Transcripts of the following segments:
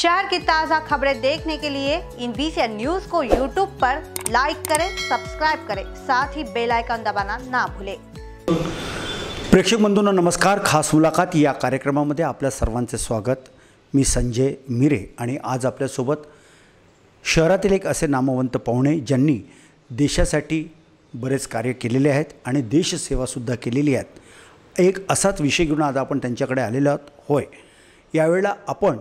शहर की ताज़ा खबरें देखने के लिए इन बीसी न्यूज को यूट्यूब पर लाइक करें सब्सक्राइब करें साथ ही बेल आइकन दबाना ना भूलें प्रेक्षक बंधूंना नमस्कार खास मुलाकात या कार्यक्रमामध्ये आपल्या सर्वांचे स्वागत मी संजय मिरे आणि आज आपल्यासोबत शहरातील एक असे नामवंत पाहुणे ज्यांनी देशासाठी बरेच कार्य केलेले आहेत आणि देशसेवासुद्धा केलेली आहेत एक असाच विषय घेऊन आज आपण त्यांच्याकडे आलेलो आहोत होय यावेळेला आपण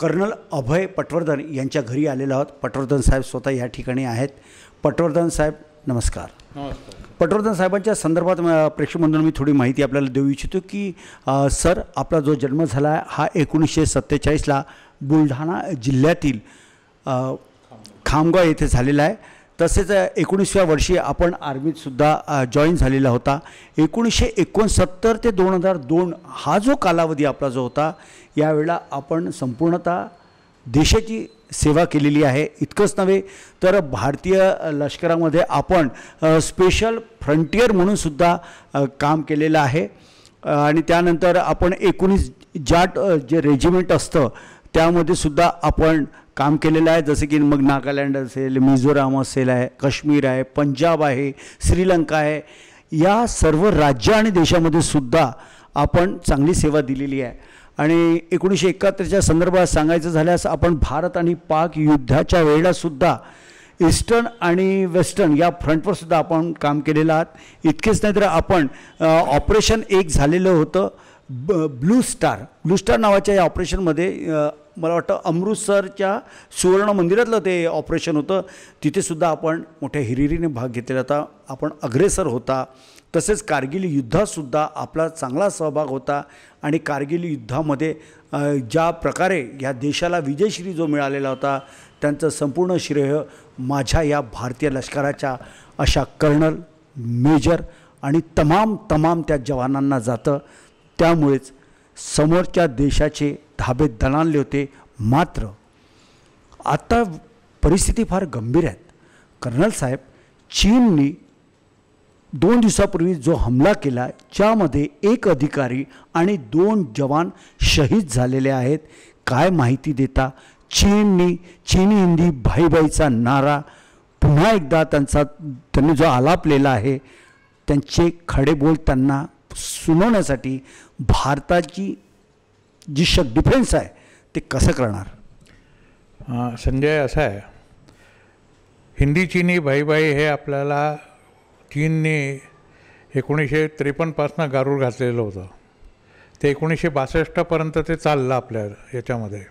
कर्नल अभय पटवर्धन यांच्या घरी आलेलो आहोत पटवर्धन साहेब स्वतः या ठिकाणी आहेत पटवर्धन साहेब नमस्कार नमस्कार पटवर्धन साहेबांच्या संदर्भात प्रेक्षक मी थोडी माहिती आपल्याला देऊ इच्छितो की आ, सर आपला जो जन्म झाला हा एकोणीसशे सत्तेचाळीसला बुलढाणा जिल्ह्यातील खामगाव येथे झालेला आहे तसेच एकोणीसव्या वर्षी आपण आर्मीतसुद्धा जॉईन झालेला होता एकोणीसशे एकोणसत्तर ते दोन हजार दोन हा जो कालावधी आपला जो होता यावेळेला आपण संपूर्णतः देशाची सेवा केलेली आहे इतकंच नव्हे तर भारतीय लष्करामध्ये आपण स्पेशल फ्रंटियर म्हणूनसुद्धा काम केलेलं आहे आणि त्यानंतर आपण एकोणीस जाट जे रेजिमेंट असतं त्यामध्ये सुद्धा आपण काम केलेलं आहे जसं की मग नागालँड असेल मिझोराम असेल आहे काश्मीर आहे पंजाब आहे श्रीलंका आहे या सर्व राज्य आणि देशामध्ये सुद्धा आपण चांगली सेवा दिलेली आहे आणि एकोणीसशे एकाहत्तरच्या संदर्भात सांगायचं झाल्यास आपण भारत आणि पाक युद्धाच्या वेळेलासुद्धा ईस्टर्न आणि वेस्टर्न या फ्रंटवरसुद्धा आपण काम केलेलं आहात इतकेच नाही तर आपण ऑपरेशन एक झालेलं होतं ब ब्लू स्टार ब्लू स्टार नावाच्या या ऑपरेशनमध्ये मला वाटतं अमृतसरच्या सुवर्ण मंदिरातलं ते ऑपरेशन होतं तिथेसुद्धा आपण मोठ्या हिरिरीने भाग घेतलेला होता आपण अग्रेसर होता तसेच कारगिल युद्धातसुद्धा आपला चांगला सहभाग होता आणि कारगिल युद्धामध्ये ज्या प्रकारे या देशाला विजयश्री जो मिळालेला होता त्यांचं संपूर्ण श्रेय माझ्या या भारतीय लष्कराच्या अशा कर्नल मेजर आणि तमाम तमाम त्या जवानांना जातं त्यामुळेच समोरच्या देशाचे धाबे दणाणले होते मात्र आता परिस्थिती फार गंभीर आहेत कर्नल साहेब चीननी दोन दिवसापूर्वी जो हमला केला ज्यामध्ये एक अधिकारी आणि दोन जवान शहीद झालेले आहेत काय माहिती देता चीननी चीनी हिंदी भाईबाईचा नारा पुन्हा एकदा त्यांचा त्यांनी जो आलापलेला आहे त्यांचे खडे बोल त्यांना सुनवण्यासाठी भारताची जी शक डिफेन्स आहे ते कसं करणार संजय असं आहे हिंदी चीनी भाई हे आपल्याला चीनने एकोणीसशे त्रेपन्नपासनं गारूर घातलेलं होतं ते एकोणीसशे बासष्टपर्यंत ते चाललं आपल्या याच्यामध्ये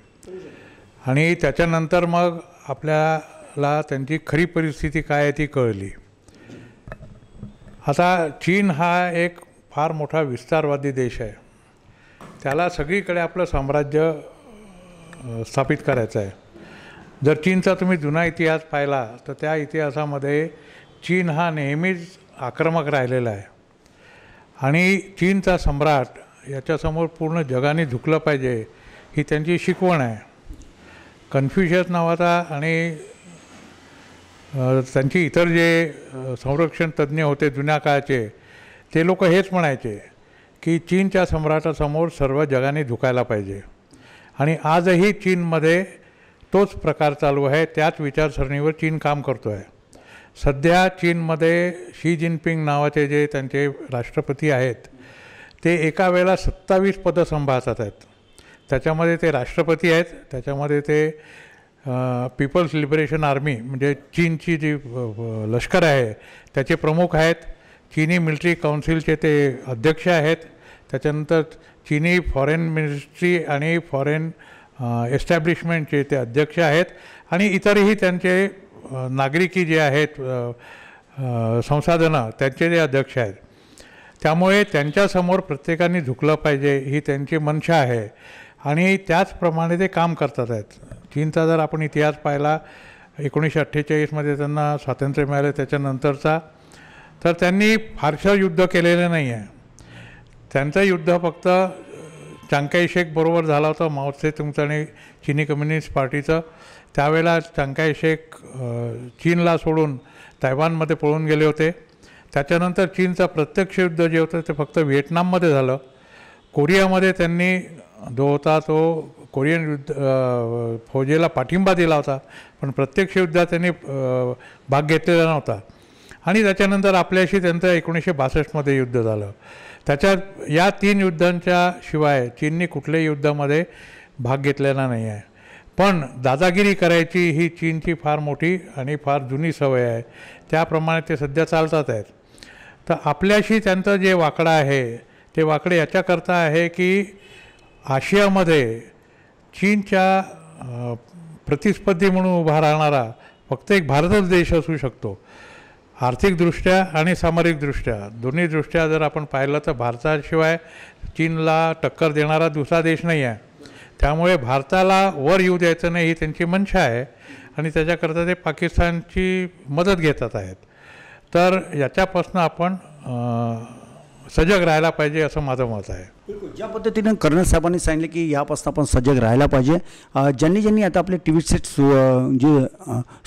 आणि त्याच्यानंतर मग आपल्याला त्यांची खरी परिस्थिती काय आहे ती कळली आता चीन हा एक फार मोठा विस्तारवादी देश आहे त्याला सगळीकडे आपलं साम्राज्य स्थापित करायचं आहे जर चीनचा तुम्ही जुना इतिहास पाहिला तर त्या इतिहासामध्ये चीन हा नेहमीच आक्रमक राहिलेला आहे आणि चीनचा सम्राट याच्यासमोर पूर्ण जगाने झुकलं पाहिजे ही त्यांची शिकवण आहे कन्फ्युशियस नावाचा आणि त्यांची इतर जे संरक्षण तज्ज्ञ होते जुन्या काळाचे ते लोक हेच म्हणायचे की चीनच्या सम्राटासमोर सर्व जगाने झुकायला पाहिजे आणि आजही चीनमध्ये तोच प्रकार चालू आहे त्याच विचारसरणीवर चीन काम करतो आहे सध्या चीनमध्ये शी जिनपिंग नावाचे जे त्यांचे राष्ट्रपती आहेत ते एका वेळेला सत्तावीस पदं सांभाळतात आहेत त्याच्यामध्ये ते राष्ट्रपती आहेत त्याच्यामध्ये ते पीपल्स लिबरेशन आर्मी म्हणजे चीनची जी लष्कर आहे त्याचे प्रमुख आहेत चीनी मिलिट्री काउन्सिलचे ते अध्यक्ष आहेत त्याच्यानंतर चीनी फॉरेन मिनिस्ट्री आणि फॉरेन एस्टॅब्लिशमेंटचे ते अध्यक्ष आहेत आणि इतरही त्यांचे नागरिकी जे आहेत संसाधनं त्यांचे जे अध्यक्ष आहेत त्यामुळे त्यांच्यासमोर प्रत्येकाने झुकलं पाहिजे ही त्यांची मनशा आहे आणि त्याचप्रमाणे ते काम करतात आहेत चीनचा जर आपण इतिहास पाहिला एकोणीसशे अठ्ठेचाळीसमध्ये त्यांना स्वातंत्र्य मिळालं त्याच्यानंतरचा तर त्यांनी फारसं युद्ध केलेलं नाही आहे त्यांचं युद्ध फक्त चांकाई शेख बरोबर झाला होता मावसे तुमचं आणि चिनी कम्युनिस्ट पार्टीचं त्यावेळेला चांकाई शेख चीनला सोडून तायवानमध्ये पळून गेले होते त्याच्यानंतर चीनचं प्रत्यक्ष युद्ध जे होतं ते फक्त व्हिएटनाममध्ये झालं कोरियामध्ये त्यांनी जो होता तो कोरियन युद्ध फौजेला पाठिंबा दिला होता पण प्रत्यक्ष युद्धात त्यांनी भाग घेतलेला नव्हता आणि त्याच्यानंतर आपल्याशी त्यांचं एकोणीसशे बासष्टमध्ये युद्ध झालं त्याच्यात या तीन युद्धांच्या शिवाय चीनने कुठल्याही युद्धामध्ये भाग घेतलेला नाही आहे पण दादागिरी करायची ही चीनची फार मोठी आणि फार जुनी सवय आहे त्याप्रमाणे ते सध्या चालतात आहेत तर आपल्याशी त्यांचं जे वाकडं आहे ते वाकडे याच्याकरता आहे की आशियामध्ये चीनच्या प्रतिस्पर्धी म्हणून उभा राहणारा फक्त एक भारतच देश असू शकतो आर्थिकदृष्ट्या आणि सामरिकदृष्ट्या दृष्ट्या जर आपण पाहिलं तर भारताशिवाय चीनला टक्कर देणारा दुसरा देश नाही आहे त्यामुळे भारताला वर येऊ द्यायचं नाही ही त्यांची मनशा आहे आणि त्याच्याकरता ते पाकिस्तानची मदत घेतात आहेत तर याच्यापासून आपण सजग राहायला पाहिजे असं माझं मत आहे ज्या पद्धतीनं कर्नल साहेबांनी सांगितले की यापासून आपण सजग राहायला पाहिजे ज्यांनी ज्यांनी आता आपले टी व्ही सेट सु जे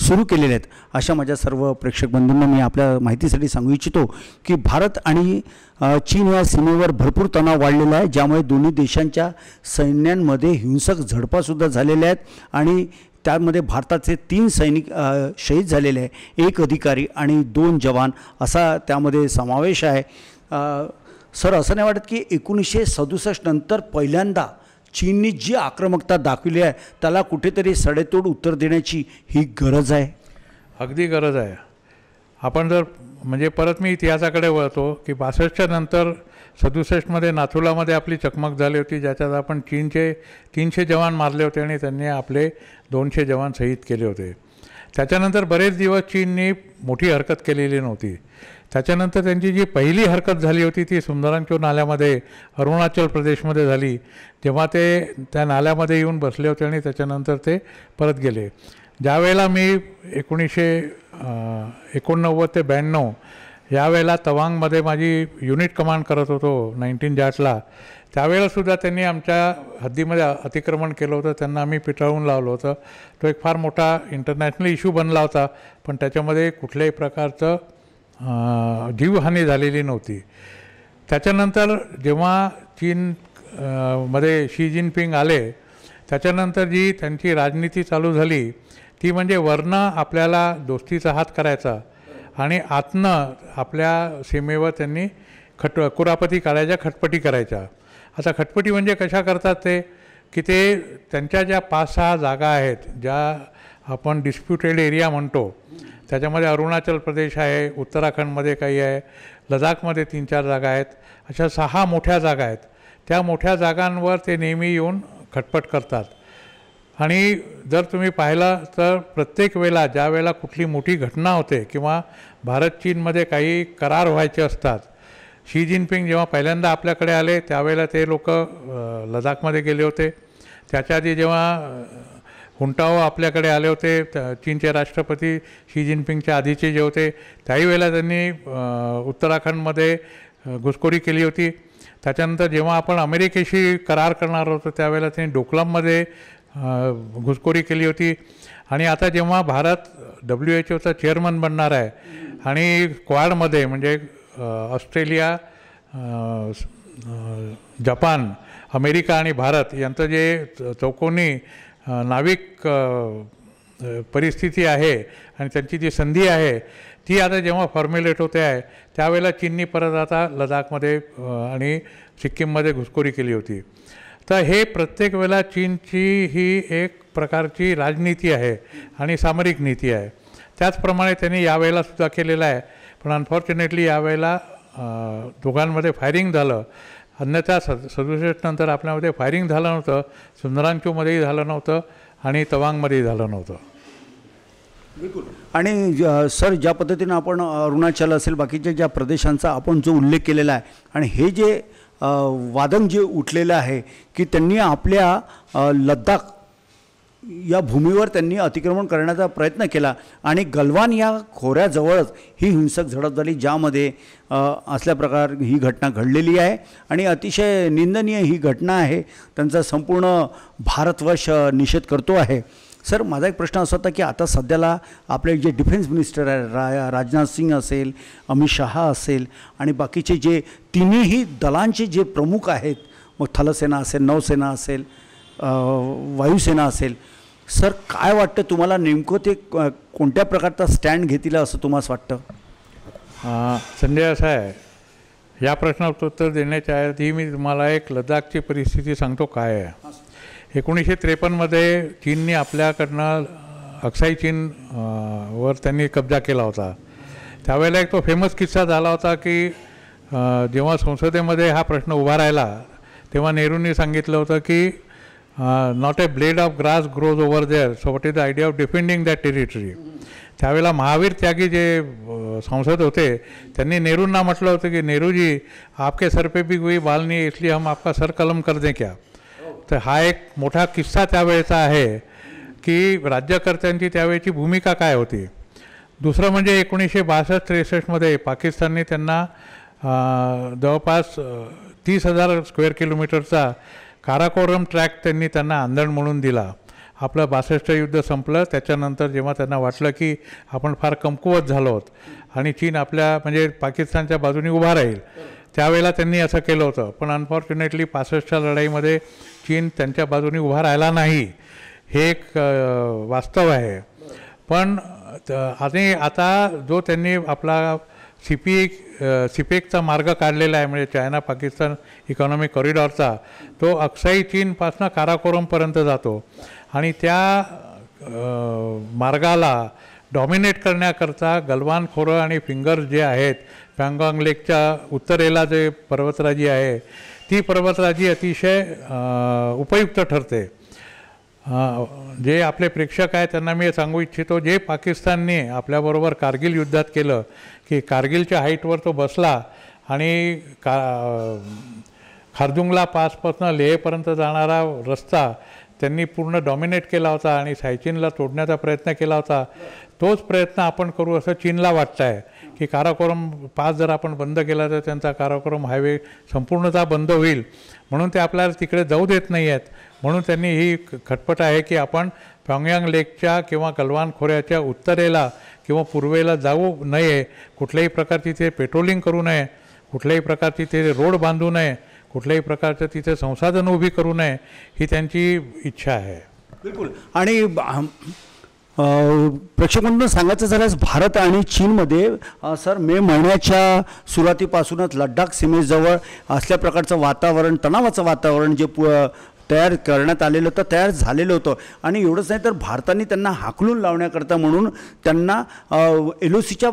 सुरू केलेले आहेत अशा माझ्या सर्व प्रेक्षक बंधूंना मी आपल्या माहितीसाठी सांगू इच्छितो की भारत आणि चीन या सीमेवर भरपूर तणाव वाढलेला आहे ज्यामुळे दोन्ही देशांच्या सैन्यांमध्ये हिंसक झडपासुद्धा झालेल्या आहेत आणि त्यामध्ये भारताचे तीन सैनिक शहीद झालेले आहे एक अधिकारी आणि दोन जवान असा त्यामध्ये समावेश आहे सर असं नाही वाटत की एकोणीसशे सदुसष्ट नंतर पहिल्यांदा चीननी जी आक्रमकता दाखवली आहे त्याला कुठेतरी सडेतोड उत्तर देण्याची ही गरज आहे अगदी गरज आहे आपण जर म्हणजे परत मी इतिहासाकडे वळतो की बासष्टच्या नंतर सदुसष्टमध्ये नाथुलामध्ये आपली चकमक झाली होती ज्याच्यात आपण चीनचे तीनशे जवान मारले होते आणि त्यांनी आपले दोनशे जवान शहीद केले होते त्याच्यानंतर बरेच दिवस चीननी मोठी हरकत केलेली नव्हती त्याच्यानंतर त्यांची जी पहिली हरकत झाली होती ती सुंदरांचो नाल्यामध्ये अरुणाचल प्रदेशमध्ये झाली तेव्हा ते त्या नाल्यामध्ये येऊन बसले होते आणि त्याच्यानंतर ते परत गेले ज्यावेळेला मी एकोणीसशे एकोणनव्वद ते ब्याण्णव यावेळेला तवांगमध्ये माझी युनिट कमांड करत होतो नाईन्टीन जाटला त्यावेळेलासुद्धा त्यांनी आमच्या हद्दीमध्ये अतिक्रमण केलं होतं त्यांना आम्ही पिटाळून लावलं होतं तो एक फार मोठा इंटरनॅशनल इश्यू बनला होता पण त्याच्यामध्ये कुठल्याही प्रकारचं जीवहानी झालेली नव्हती त्याच्यानंतर जेव्हा चीन मध्ये शी जिनपिंग आले त्याच्यानंतर जी त्यांची राजनीती चालू झाली ती म्हणजे वर्ण आपल्याला दोस्तीचा हात करायचा आणि आतनं आपल्या सीमेवर त्यांनी खट कुरापती काढायच्या खटपटी करायच्या आता खटपटी म्हणजे कशा करतात ते की ते त्यांच्या ज्या पाच सहा जागा आहेत ज्या आपण डिस्प्युटेड एरिया म्हणतो त्याच्यामध्ये अरुणाचल प्रदेश आहे उत्तराखंडमध्ये काही आहे लदाखमध्ये तीन चार जागा आहेत अशा सहा मोठ्या जागा आहेत त्या मोठ्या जागांवर ते नेहमी येऊन खटपट करतात आणि जर तुम्ही पाहिलं तर प्रत्येक वेळेला ज्या वेळेला कुठली मोठी घटना होते किंवा भारत चीनमध्ये काही करार व्हायचे असतात शी जिनपिंग जेव्हा पहिल्यांदा आपल्याकडे आले त्यावेळेला ते लोक लदाखमध्ये गेले होते त्याच्या आधी जेव्हा हुंटाओ आपल्याकडे आले होते चीनचे राष्ट्रपती शी जिनपिंगच्या आधीचे जे होते त्याही वेळेला त्यांनी उत्तराखंडमध्ये घुसखोरी केली होती त्याच्यानंतर जेव्हा आपण अमेरिकेशी करार करणार होतो त्यावेळेला त्यांनी डोकलाममध्ये घुसखोरी केली होती आणि आता जेव्हा भारत डब्ल्यू एच ओचा चेअरमन बनणार आहे आणि क्वाडमध्ये म्हणजे ऑस्ट्रेलिया जपान अमेरिका आणि भारत यांचं जे चौकोनी नाविक परिस्थिती आहे आणि त्यांची जी संधी आहे ती आता जेव्हा फॉर्म्युलेट होते आहे त्यावेळेला चीननी परत आता लडाखमध्ये आणि सिक्कीममध्ये घुसखोरी केली होती तर हे प्रत्येक वेळेला चीनची ही एक प्रकारची राजनीती आहे आणि सामरिक नीती आहे त्याचप्रमाणे त्यांनी यावेळेलासुद्धा सुद्धा केलेलं आहे पण अनफॉर्च्युनेटली यावेळेला दोघांमध्ये फायरिंग झालं अन्यथा सद सर्वश्रेष्ठनंतर आपल्यामध्ये फायरिंग झालं नव्हतं सुंदरांचूमध्येही झालं नव्हतं आणि तवांगमध्येही झालं नव्हतं बिलकुल आणि सर ज्या पद्धतीनं आपण अरुणाचल असेल बाकीच्या ज्या प्रदेशांचा आपण जो उल्लेख केलेला आहे आणि हे जे वादन जे उठलेलं आहे की त्यांनी आपल्या लद्दाख या भूमीवर त्यांनी अतिक्रमण करण्याचा प्रयत्न केला आणि गलवान या खोऱ्याजवळच ही हिंसक झडप झाली ज्यामध्ये असल्या प्रकार ही घटना घडलेली आहे आणि अतिशय निंदनीय ही घटना आहे त्यांचा संपूर्ण भारतवर्ष निषेध करतो आहे सर माझा एक प्रश्न असा होता की आता सध्याला आपले जे डिफेन्स मिनिस्टर आहे रा राजनाथ सिंग असेल अमित शहा असेल आणि बाकीचे जे तिन्हीही दलांचे जे प्रमुख आहेत मग थलसेना असेल नौसेना असेल वायुसेना असेल सर काय वाटतं तुम्हाला नेमकं ते कोणत्या प्रकारचा स्टँड घेतील असं तुम्हाला वाटतं संजय असा आहे या प्रश्नाचं उत्तर देण्याच्या आधी मी तुम्हाला एक लडाखची परिस्थिती सांगतो काय आहे एकोणीसशे त्रेपन्नमध्ये चीनने आपल्याकडनं अक्साई चीन वर त्यांनी कब्जा केला होता त्यावेळेला एक तो फेमस किस्सा झाला होता की जेव्हा संसदेमध्ये हा प्रश्न उभा राहिला तेव्हा नेहरूंनी सांगितलं होतं की not a blade of grass grows over there so what is the idea of defending that territory त्यावेळेला महावीर त्यागी जे संसद होते त्यांनी नेहरूंना म्हटलं होतं की नेहरूजी आपके सर पे भी कोई बाल नाही इसलिए हम आपका सर कलम कर दे क्या तर हा एक मोठा किस्सा त्यावेळेचा आहे की राज्यकर्त्यांची त्यावेळेची भूमिका काय होती दुसरं म्हणजे एकोणीसशे बासष्ट त्रेसष्टमध्ये पाकिस्तानने त्यांना जवळपास तीस हजार स्क्वेअर किलोमीटरचा काराकोरम ट्रॅक त्यांनी त्यांना आंदण म्हणून दिला आपलं बासष्ट युद्ध संपलं त्याच्यानंतर जेव्हा त्यांना वाटलं की आपण फार कमकुवत झालो आहोत आणि चीन आपल्या म्हणजे पाकिस्तानच्या बाजूने उभा राहील त्यावेळेला त्यांनी असं केलं होतं पण अनफॉर्च्युनेटली पासष्टच्या लढाईमध्ये चीन त्यांच्या बाजूने उभा राहिला नाही हे एक वास्तव आहे पण आणि आता जो त्यांनी आपला सी सीपेकचा मार्ग काढलेला आहे म्हणजे चायना पाकिस्तान इकॉनॉमिक कॉरिडॉरचा तो अक्साई चीनपासनं काराकोरमपर्यंत जातो आणि त्या मार्गाला डॉमिनेट करण्याकरता गलवान खोरं आणि फिंगर्स जे आहेत पँगॉंग लेकच्या उत्तरेला जे पर्वतराजी आहे ती पर्वतराजी अतिशय उपयुक्त ठरते जे आपले प्रेक्षक आहेत त्यांना मी सांगू इच्छितो जे पाकिस्तानने आपल्याबरोबर कारगिल युद्धात केलं की कारगिलच्या हाईटवर तो बसला आणि का खारजुंगला पासपासनं लेहपर्यंत जाणारा रस्ता त्यांनी पूर्ण डॉमिनेट केला होता आणि सायचीनला तोडण्याचा प्रयत्न केला होता तोच प्रयत्न आपण करू असं चीनला वाटतं आहे की काराकोरम पास जर आपण बंद केला तर त्यांचा काराकोरम हायवे संपूर्णतः बंद होईल म्हणून ते आपल्याला तिकडे जाऊ देत नाही आहेत म्हणून त्यांनी ही खटपट आहे की आपण प्योंगयांग लेकच्या किंवा गलवान खोऱ्याच्या उत्तरेला किंवा पूर्वेला जाऊ नये कुठल्याही प्रकारची ते पेट्रोलिंग करू नये कुठल्याही प्रकारची ते रोड बांधू नये कुठल्याही प्रकारचं तिथे संसाधन उभी करू नये ही त्यांची इच्छा आहे बिलकुल आणि प्रेक्षकांना सांगायचं झाल्यास भारत आणि चीनमध्ये सर मे महिन्याच्या सुरुवातीपासूनच लडाख सीमेजवळ असल्या प्रकारचं वातावरण तणावाचं वातावरण जे पु तयार करण्यात आलेलं होतं तयार झालेलं होतं आणि एवढंच नाही तर भारताने त्यांना हाकलून लावण्याकरता म्हणून त्यांना एल ओ सीच्या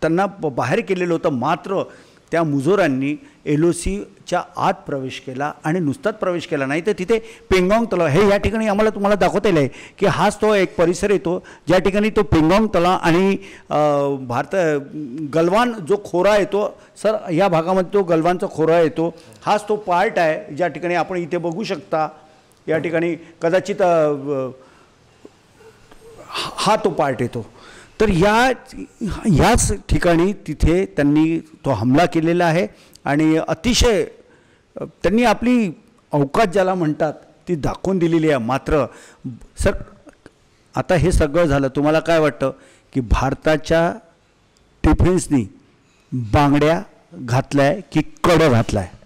त्यांना बाहेर केलेलं होतं मात्र त्या मुजोरांनी एल ओ सीच्या आत प्रवेश केला आणि नुसताच प्रवेश केला नाही तर तिथे पेंगॉंग तलाव हे या ठिकाणी आम्हाला तुम्हाला दाखवता येईल आहे की हाच तो एक परिसर येतो ज्या ठिकाणी तो पेंगॉंग तलाव आणि भारत गलवान जो खोरा येतो सर या भागामध्ये तो गलवानचा खोरा येतो हाच तो पार्ट आहे ज्या ठिकाणी आपण इथे बघू शकता या ठिकाणी कदाचित हा तो पार्ट येतो तर या ह्याच ठिकाणी तिथे त्यांनी तो हमला केलेला आहे आणि अतिशय त्यांनी आपली अवकाश ज्याला म्हणतात ती दाखवून दिलेली आहे मात्र सर आता हे सगळं झालं तुम्हाला काय वाटतं की भारताच्या डिफेन्सनी बांगड्या घातल्या आहे की कडं घातला आहे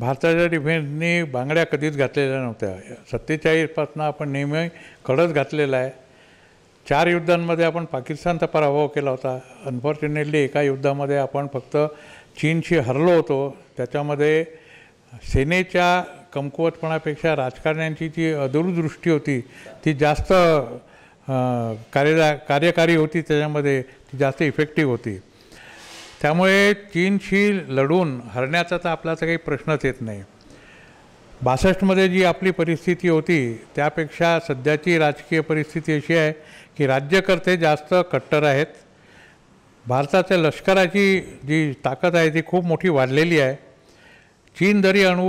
भारताच्या डिफेन्सनी बांगड्या कधीच घातलेल्या नव्हत्या सत्तेचाळीसपासून आपण नेहमी कडच घातलेला आहे चार युद्धांमध्ये आपण पाकिस्तानचा पराभव केला होता अनफॉर्च्युनेटली एका युद्धामध्ये आपण फक्त चीनशी हरलो होतो त्याच्यामध्ये सेनेच्या कमकुवतपणापेक्षा राजकारण्यांची जी अदूरदृष्टी होती ती जास्त कार्यदा कार्यकारी होती त्याच्यामध्ये ती जास्त इफेक्टिव्ह होती त्यामुळे चीनशी लढून हरण्याचा तर आपला तर काही प्रश्नच येत नाही बासष्टमध्ये जी आपली परिस्थिती होती त्यापेक्षा सध्याची राजकीय परिस्थिती अशी आहे की राज्यकर्ते जास्त कट्टर आहेत भारताच्या लष्कराची जी ताकद आहे ती खूप मोठी वाढलेली आहे चीन जरी अणु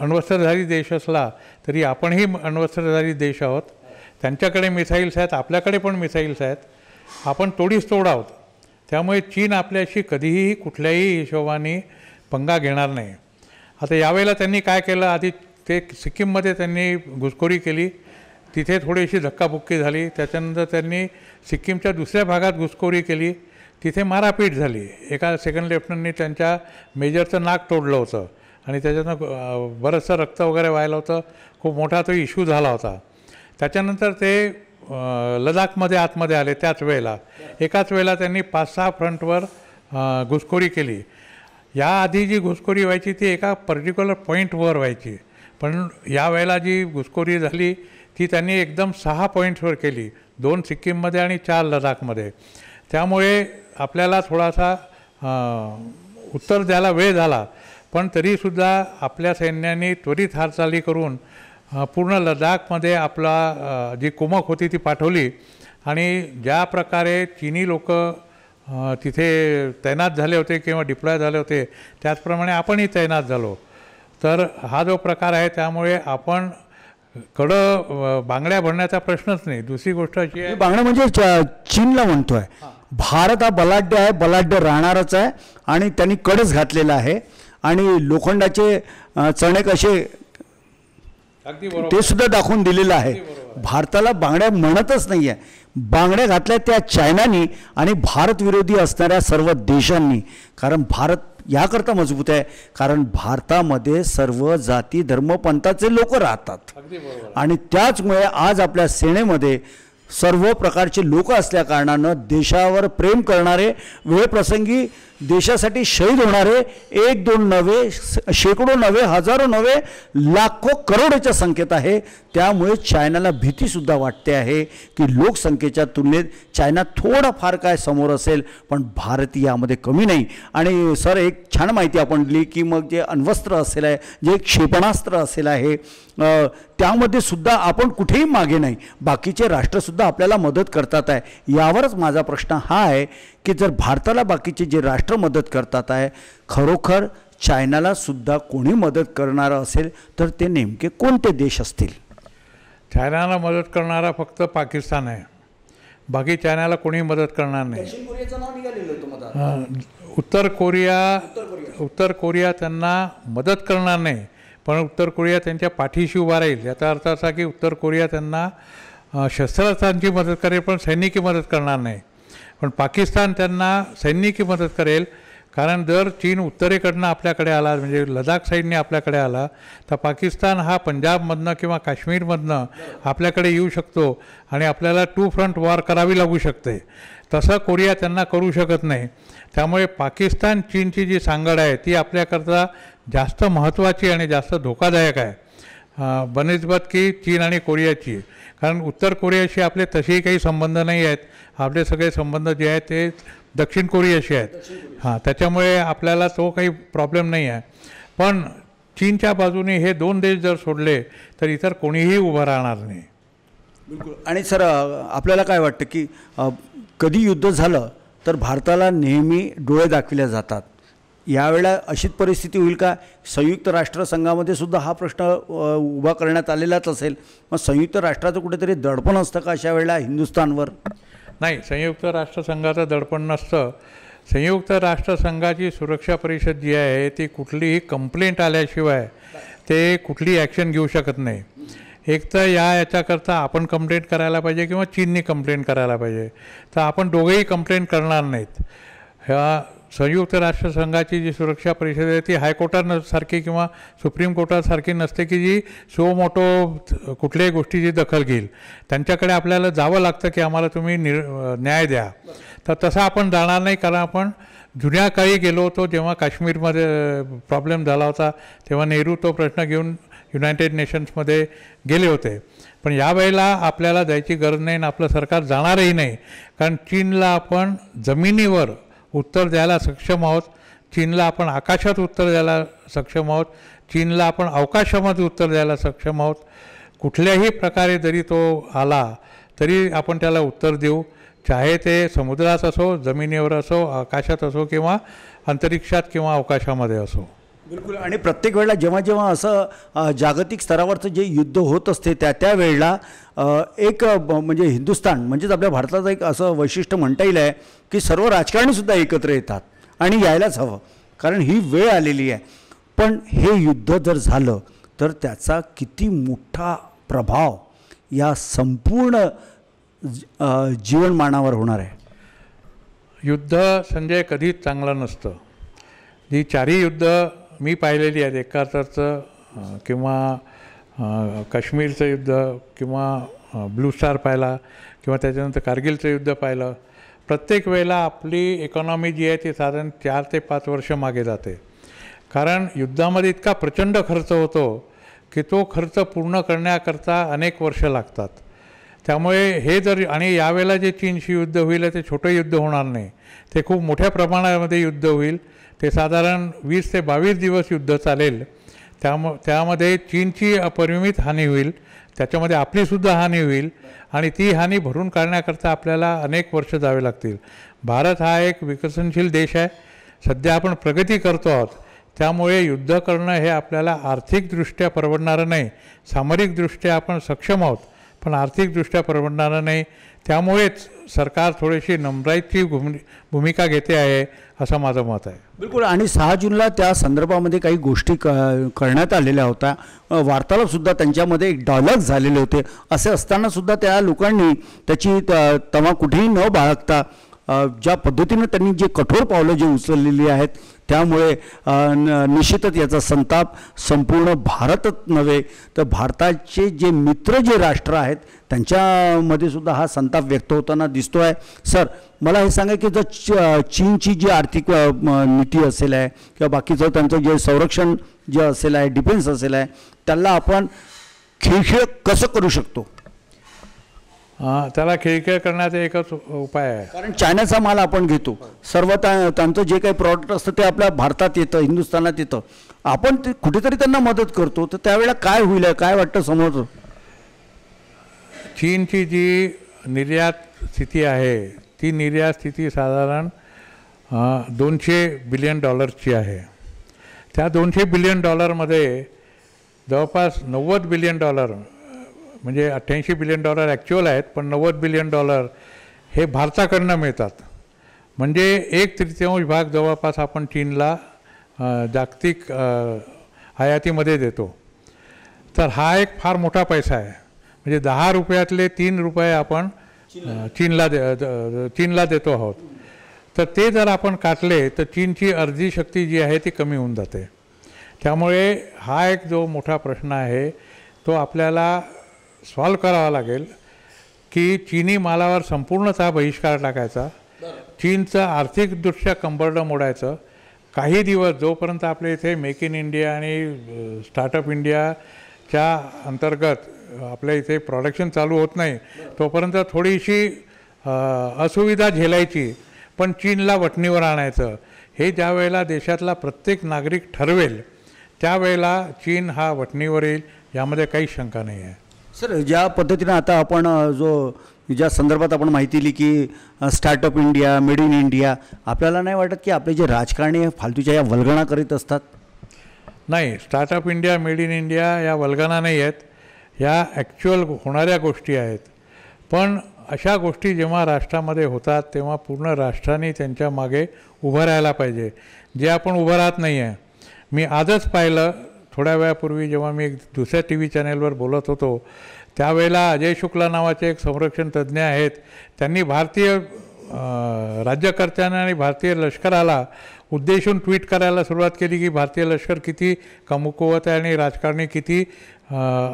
अण्वस्त्रधारी देश असला तरी आपणही अण्वस्त्रधारी देश आहोत त्यांच्याकडे मिसाईल्स आहेत आपल्याकडे पण मिसाईल्स आहेत आपण तोडीस तोड आहोत त्यामुळे चीन आपल्याशी कधीही कुठल्याही हिशोबाने पंगा घेणार नाही आता यावेळेला त्यांनी काय केलं आधी ते सिक्कीममध्ये त्यांनी घुसखोरी केली तिथे थोडीशी धक्काबुक्की झाली त्याच्यानंतर त्यांनी सिक्कीमच्या दुसऱ्या भागात घुसखोरी केली तिथे मारापीट झाली एका सेकंड लेफ्टनंटनी त्यांच्या मेजरचं नाक तोडलं होतं आणि त्याच्यातनं बरंचसं रक्त वगैरे व्हायला होतं खूप मोठा तो इश्यू झाला होता त्याच्यानंतर ते लदाखमध्ये आतमध्ये आले त्याच वेळेला एकाच वेळेला त्यांनी पाच सहा फ्रंटवर घुसखोरी केली याआधी जी घुसखोरी व्हायची ती एका पर्टिक्युलर पॉईंटवर व्हायची पण यावेळेला जी घुसखोरी झाली ती त्यांनी एकदम सहा पॉईंट्सवर केली दोन सिक्कीममध्ये आणि चार लडाखमध्ये त्यामुळे आपल्याला थोडासा उत्तर द्यायला वेळ झाला पण तरीसुद्धा आपल्या सैन्याने त्वरित हालचाली करून पूर्ण लडाखमध्ये आपला जी कुमक होती ती पाठवली आणि ज्या प्रकारे चिनी लोक तिथे तैनात झाले होते किंवा डिप्लॉय झाले होते त्याचप्रमाणे आपणही तैनात झालो तर हा जो प्रकार आहे त्यामुळे आपण कडं बांगड्या भरण्याचा प्रश्नच नाही दुसरी गोष्ट अशी आहे बांगड्या म्हणजे चीनला म्हणतोय भारत हा बलाढ्य आहे बलाढ्य राहणारच आहे आणि त्यांनी कडच घातलेला आहे आणि लोखंडाचे चणे कसे ते सुद्धा दाखवून दिलेलं आहे भारताला बांगड्या म्हणतच नाही आहे बांगड्या घातल्या त्या चायनानी आणि भारत विरोधी असणाऱ्या सर्व देशांनी कारण भारत याकरता मजबूत आहे कारण भारतामध्ये सर्व जाती धर्म पंथाचे लोक राहतात आणि त्याचमुळे आज आपल्या सेनेमध्ये सर्व प्रकारचे लोक असल्याकारणानं देशावर प्रेम करणारे वेळप्रसंगी देशासाठी शहीद होणारे एक दोन नवे शेकडो नवे हजारो नवे लाखो करोडच्या संख्येत आहे त्यामुळे चायनाला भीतीसुद्धा वाटते आहे की लोकसंख्येच्या तुलनेत चायना थोडंफार काय समोर असेल पण भारत यामध्ये कमी नाही आणि सर एक छान माहिती आपण दिली की मग जे अण्वस्त्र असेल आहे जे क्षेपणास्त्र असेल आहे त्यामध्ये सुद्धा आपण कुठेही मागे नाही बाकीचे राष्ट्रसुद्धा आपल्याला मदत करतात आहे यावरच माझा प्रश्न हा आहे की जर भारताला बाकीचे जे राष्ट्र मदत करतात आहे खरोखर चायनालासुद्धा कोणी मदत करणारं असेल तर ते नेमके कोणते देश असतील चायनाला मदत करणारा फक्त पाकिस्तान आहे बाकी चायनाला कोणी मदत करणार नाही उत्तर कोरिया उत्तर कोरिया त्यांना मदत करणार नाही पण उत्तर कोरिया त्यांच्या पाठीशी उभा राहील याचा अर्थ असा की उत्तर कोरिया त्यांना शस्त्रास्त्रांची मदत करेल पण सैनिकी मदत करणार नाही पण पाकिस्तान त्यांना सैनिकी मदत करेल कारण जर चीन उत्तरेकडनं आपल्याकडे आला म्हणजे लडाख साईडने आपल्याकडे आला तर पाकिस्तान हा पंजाबमधनं किंवा काश्मीरमधनं आपल्याकडे येऊ शकतो आणि आपल्याला टू फ्रंट वॉर करावी लागू शकते तसं कोरिया त्यांना करू शकत नाही त्यामुळे पाकिस्तान चीनची जी सांगड आहे ती आपल्याकरता जास्त महत्त्वाची आणि जास्त धोकादायक आहे बनस्बत की चीन आणि कोरियाची कारण उत्तर कोरियाशी आपले तसेही काही संबंध नाही आहेत आपले सगळे संबंध जे आहेत ते दक्षिण कोरियाशी आहेत हां त्याच्यामुळे आपल्याला तो काही प्रॉब्लेम नाही आहे पण चीनच्या बाजूने हे दोन देश जर सोडले तर इतर कोणीही उभं राहणार नाही बिलकुल आणि सर आपल्याला काय वाटतं की कधी युद्ध झालं तर भारताला नेहमी डोळे दाखविल्या जातात यावेळेला अशीच परिस्थिती होईल का संयुक्त राष्ट्रसंघामध्ये सुद्धा हा प्रश्न उभा करण्यात आलेलाच असेल मग संयुक्त राष्ट्राचं कुठेतरी दडपण असतं का अशा वेळेला हिंदुस्थानवर नाही संयुक्त राष्ट्रसंघाचं दडपण नसतं संयुक्त राष्ट्रसंघाची सुरक्षा परिषद जी आहे ती कुठलीही कंप्लेंट आल्याशिवाय ते कुठली ॲक्शन घेऊ शकत नाही एक तर या याच्याकरता आपण कंप्लेंट करायला पाहिजे किंवा चीननी कंप्लेंट करायला पाहिजे तर आपण दोघेही कंप्लेंट करणार नाहीत ह्या संयुक्त राष्ट्रसंघाची जी सुरक्षा परिषद आहे ती हायकोर्टासारखी किंवा सुप्रीम कोर्टासारखी नसते की जी सो मोठो कुठल्याही गोष्टीची दखल घेईल त्यांच्याकडे आपल्याला जावं लागतं की आम्हाला तुम्ही निर न्याय द्या तर तसा आपण जाणार नाही कारण आपण जुन्या काळी गेलो होतो जेव्हा काश्मीरमध्ये प्रॉब्लेम झाला होता तेव्हा नेहरू तो प्रश्न घेऊन युनायटेड नेशन्समध्ये गेले होते पण यावेळेला आपल्याला जायची गरज नाही आणि आपलं सरकार जाणारही नाही कारण चीनला आपण जमिनीवर उत्तर द्यायला सक्षम आहोत चीनला आपण आकाशात उत्तर द्यायला सक्षम आहोत चीनला आपण अवकाशामध्ये उत्तर द्यायला सक्षम आहोत कुठल्याही प्रकारे जरी तो आला तरी आपण त्याला उत्तर देऊ चाहे ते समुद्रात असो जमिनीवर असो आकाशात असो किंवा अंतरिक्षात किंवा अवकाशामध्ये असो बिलकुल आणि प्रत्येक वेळेला जेव्हा जेव्हा असं जागतिक स्तरावरचं जे युद्ध होत असते त्या त्या वेळेला एक म्हणजे हिंदुस्थान म्हणजेच आपल्या भारताचं एक असं वैशिष्ट्य म्हणता येईल आहे की सर्व राजकारणीसुद्धा एकत्र येतात आणि यायलाच हवं कारण ही वेळ आलेली आहे पण हे युद्ध जर झालं तर त्याचा किती मोठा प्रभाव या संपूर्ण जीवनमानावर होणार आहे युद्ध संजय कधीच चांगलं नसतं जी चारही युद्ध मी पाहिलेली आहेत एकाहत्तरचं किंवा काश्मीरचं युद्ध किंवा ब्लू स्टार पाहिला किंवा त्याच्यानंतर कारगिलचं युद्ध पाहिलं प्रत्येक वेळेला आपली इकॉनॉमी जी आहे ती साधारण चार ते पाच वर्ष मागे जाते कारण युद्धामध्ये इतका प्रचंड खर्च होतो की तो खर्च पूर्ण करण्याकरता अनेक वर्ष लागतात त्यामुळे हे जर आणि यावेळेला जे चीनशी युद्ध होईल ते छोटं युद्ध होणार नाही ते खूप मोठ्या प्रमाणामध्ये युद्ध होईल ते साधारण वीस ते बावीस दिवस युद्ध चालेल त्याम त्यामध्ये चीनची अपरिमित हानी होईल त्याच्यामध्ये आपलीसुद्धा हानी होईल आणि ती हानी भरून काढण्याकरता आपल्याला अनेक वर्ष जावे लागतील भारत हा एक विकसनशील देश आहे सध्या आपण प्रगती करतो आहोत त्यामुळे युद्ध करणं हे आपल्याला आर्थिकदृष्ट्या परवडणारं नाही सामरिकदृष्ट्या आपण सक्षम आहोत पण आर्थिकदृष्ट्या परवडणारं नाही त्यामुळेच सरकार थोडीशी नम्रायची भूमि भूमिका घेते आहे असं माझं मत आहे बिलकुल आणि सहा जूनला त्या संदर्भामध्ये काही गोष्टी क करण्यात आलेल्या होत्या वार्तालापसुद्धा त्यांच्यामध्ये एक डायलॉग झालेले होते असे असतानासुद्धा त्या लोकांनी त्याची तमा कुठेही न बाळगता ज्या पद्धतीनं त्यांनी जे कठोर पावलं जे उचललेली आहेत त्यामुळे निश्चितच याचा संताप संपूर्ण भारतच नव्हे तर भारताचे जे मित्र जे राष्ट्र आहेत त्यांच्यामध्ये सुद्धा हा संताप व्यक्त होताना दिसतो आहे सर मला हे सांगा की जर चीनची जी आर्थिक नीती असेल आहे किंवा बाकीचं त्यांचं जे संरक्षण जे असेल आहे डिफेन्स असेल आहे त्याला आपण खिळखिळ कसं करू शकतो त्याला खिळखिळ करण्याचा एकच उपाय आहे कारण चायनाचा माल आपण घेतो सर्व त्यांचं जे काही प्रॉडक्ट असतं ते आपल्या भारतात येतं हिंदुस्थानात येतं आपण ते कुठेतरी त्यांना मदत करतो तर त्यावेळेला काय होईल काय वाटतं समोर चीनची जी निर्यात स्थिती आहे ती निर्यात स्थिती साधारण दोनशे बिलियन डॉलर्सची आहे त्या दोनशे बिलियन डॉलरमध्ये जवळपास नव्वद बिलियन डॉलर म्हणजे अठ्ठ्याऐंशी बिलियन डॉलर ॲक्च्युअल आहेत पण नव्वद बिलियन डॉलर हे भारताकडनं मिळतात म्हणजे एक तृतीयांश भाग जवळपास आपण चीनला जागतिक आयातीमध्ये देतो तर हा एक फार मोठा पैसा आहे म्हणजे दहा रुपयातले तीन रुपये आपण चीनला दे चीनला देतो आहोत तर ते जर आपण काटले तर चीनची अर्धी शक्ती जी आहे ती कमी होऊन जाते त्यामुळे हा एक जो मोठा प्रश्न आहे तो आपल्याला सॉल्व्ह करावा लागेल की चीनी मालावर संपूर्णचा बहिष्कार टाकायचा चीनचं आर्थिकदृष्ट्या कंबरडं मोडायचं काही दिवस जोपर्यंत आपल्या इथे मेक इन इंडिया आणि स्टार्टअप इंडियाच्या अंतर्गत आपल्या इथे प्रॉडक्शन चालू होत नाही तोपर्यंत थोडीशी असुविधा झेलायची पण चीनला वटणीवर आणायचं हे ज्या वेळेला देशातला प्रत्येक नागरिक ठरवेल त्यावेळेला चीन हा वटणीवर येईल यामध्ये काही शंका नाही आहे सर ज्या पद्धतीनं आता आपण जो ज्या संदर्भात आपण माहिती दिली की startup India made in India आपल्याला नाही वाटत की आपले जे राजकारणी फालतूच्या या वल्गणा करीत असतात नाही startup India made in India या वल्गणा नाही आहेत ह्या ॲक्च्युअल होणाऱ्या गोष्टी आहेत पण अशा गोष्टी जेव्हा राष्ट्रामध्ये होतात तेव्हा पूर्ण राष्ट्राने त्यांच्या मागे उभं राहायला पाहिजे जे आपण उभं राहत नाही आहे मी आजच पाहिलं थोड्या वेळापूर्वी जेव्हा मी एक दुसऱ्या टी व्ही चॅनेलवर बोलत होतो त्यावेळेला अजय शुक्ला नावाचे एक संरक्षण तज्ज्ञ आहेत त्यांनी भारतीय राज्यकर्त्यांना आणि भारतीय लष्कराला उद्देशून ट्विट करायला सुरुवात केली की भारतीय लष्कर किती कमकुवत आहे आणि राजकारणी किती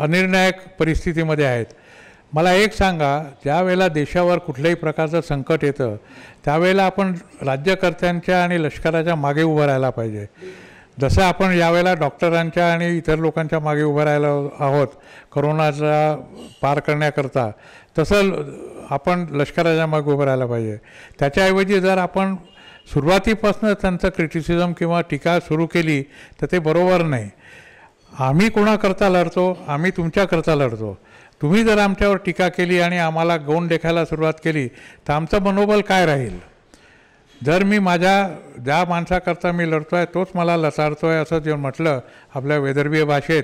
अनिर्णायक परिस्थितीमध्ये आहेत मला एक सांगा ज्यावेळेला देशावर कुठल्याही प्रकारचं संकट येतं त्यावेळेला आपण राज्यकर्त्यांच्या आणि लष्कराच्या मागे उभं राहायला पाहिजे जसं आपण यावेळेला डॉक्टरांच्या आणि इतर लोकांच्या मागे उभं राहिला आहोत करोनाचा पार करण्याकरता तसं आपण लष्कराच्या मागे उभं राहायला पाहिजे त्याच्याऐवजी जर आपण सुरुवातीपासून त्यांचं क्रिटिसिझम किंवा टीका सुरू केली तर ते बरोबर नाही आम्ही कोणाकरता लढतो आम्ही तुमच्याकरता लढतो तुम्ही जर आमच्यावर टीका केली आणि आम्हाला गौण देखायला सुरुवात केली तर आमचं मनोबल काय राहील जर मी माझ्या ज्या माणसाकरता मी लढतो आहे तोच मला लसारतो आहे असं जे म्हटलं आपल्या वेदर्भीय भाषेत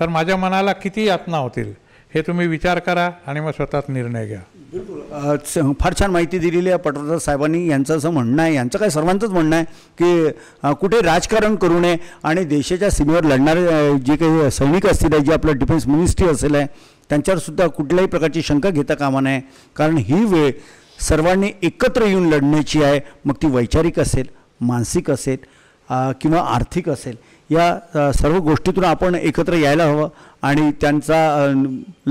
तर माझ्या मनाला किती यातना होतील हे तुम्ही विचार करा आणि मग स्वतःच निर्णय घ्या बिलकुल फार छान माहिती दिलेली आहे पटवर्धन साहेबांनी यांचं असं म्हणणं आहे यांचं काय सर्वांचंच म्हणणं आहे की कुठे राजकारण करू नये आणि देशाच्या सीमेवर लढणारे जे काही सैनिक असतील जे आपलं डिफेन्स मिनिस्ट्री असेल आहे त्यांच्यावरसुद्धा कुठल्याही प्रकारची शंका घेता कामा नये कारण ही वेळ सर्वांनी एकत्र येऊन लढण्याची आहे मग ती वैचारिक असेल मानसिक असेल किंवा आर्थिक असेल या सर्व गोष्टीतून आपण एकत्र यायला हवं आणि त्यांचा